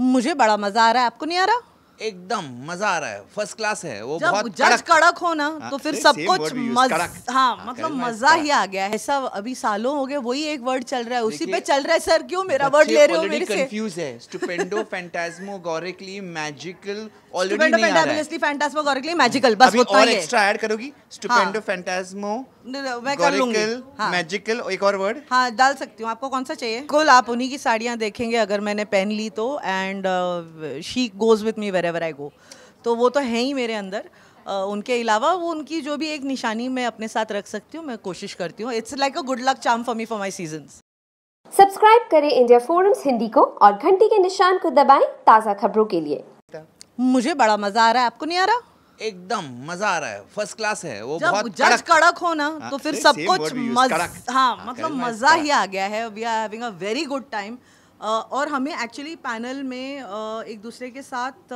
मुझे बड़ा मजा आ रहा है आपको नहीं आ रहा एकदम मजा आ रहा है फर्स्ट क्लास है वो जब बहुत जज कड़क कड़क हो ना हाँ, तो फिर सब कुछ हाँ, हाँ मतलब मजा ही आ गया है सब अभी सालों हो गए वही एक वर्ड चल रहा है उसी पे चल रहा है सर क्यों मेरा वर्ड ले रहे हो मेरे से कंफ्यूज है स्टुपेंडो फैंटास्मो गोरिकली मैजिकल ऑलरेडी नहीं आ रहा है फैंटास्मो गोरिकली मैजिकल बस और एक्स्ट्रा ऐड करोगी स्टुपेंडो हाँ। फैंटास्मो मैं कर लूंगी हाँ। मैजिकल एक और वर्ड हाँ डाल सकती हूँ आपको कौन सा चाहिए कुल आप उन्हीं की साड़ियाँ देखेंगे अगर मैंने पहन ली तो and she goes with me wherever I go तो वो तो है ही मेरे अंदर Uh, उनके अलावा वो उनकी जो भी एक निशानी मैं अपने साथ रख सकती हूँ मैं कोशिश करती हूँ it's like a good luck charm for me for my season subscribe करें इंडिया फोरम्स हिंदी को और घंटी के निशान को दबाएं ताज़ा खबरों के लिए मुझे बड़ा मज़ा आ रहा है आपको नहीं आ रहा एकदम मजा आ रहा है फर्स्ट क्लास है वो बहुत जज कड़क हो ना हाँ, तो फिर सब कुछ हाँ, हाँ मतलब मजा ही आ गया है we are having a very good time और हमें एक्चुअली पैनल में एक दूसरे के साथ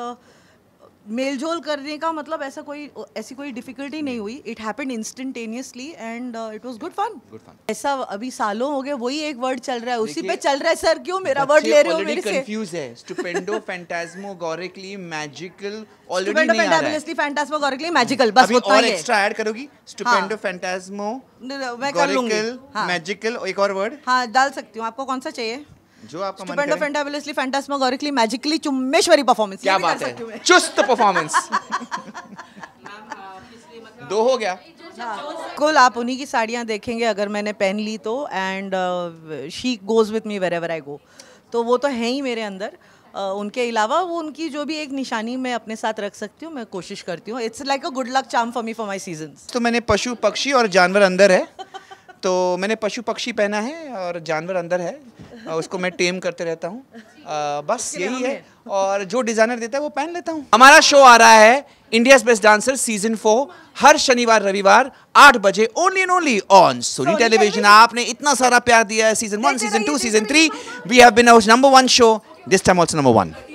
मेल जोल करने का मतलब ऐसा कोई ऐसी कोई डिफिकल्टी नहीं हुई it happened instantaneously and it was good fun good fun ऐसा अभी सालों हो गए वही एक वर्ड चल रहा है उसी पे चल रहा है सर क्यों मेरा वर्ड ले रहे हो मेरे से कंफ्यूज है स्टुपेंडो फैंटास्मो गोरिकली मैजिकल ऑलरेडी नहीं आ रहा है स्टुपेंडो फैंटास्मो गोरिकली मैजिकल बस उतना ही है और एक्स्ट्रा ऐड करोगी स्टुपेंडो हाँ। फैंटास्मो मैं कर लूंगी मैजिकल हाँ। एक और वर्ड हां डाल सकती हूं आपको कौन सा चाहिए जो आपका स्टूपेंडो फैंटाबुलोसली फैंटास्मागोरिकली मैजिकली चुम्मेश्वरी परफॉर्मेंस क्या बात है चुस्त परफॉर्मेंस हाँ, दो हो गया हाँ। कुल आप उन्हीं की साड़ियाँ देखेंगे अगर मैंने पहन ली तो and she goes with me wherever I go तो वो तो है ही मेरे अंदर uh, उनके अलावा वो उनकी जो भी एक निशानी मैं अपने साथ रख सकती हूँ मैं कोशिश करती हूँ it's like a good luck charm for me for my season तो मैंने पशु पक्षी और जानवर अंदर है तो मैंने पशु पक्षी पहना है और जानवर अंदर है उसको मैं टेम करते रहता हूँ बस यही है और जो डिज़ाइनर देता है वो पहन लेता हूँ हमारा शो आ रहा है India best dancer season four हर शनिवार रविवार आठ बजे only and only on Sony television आपने इतना सारा प्यार दिया है season one season two season three we have been number one show this time also number one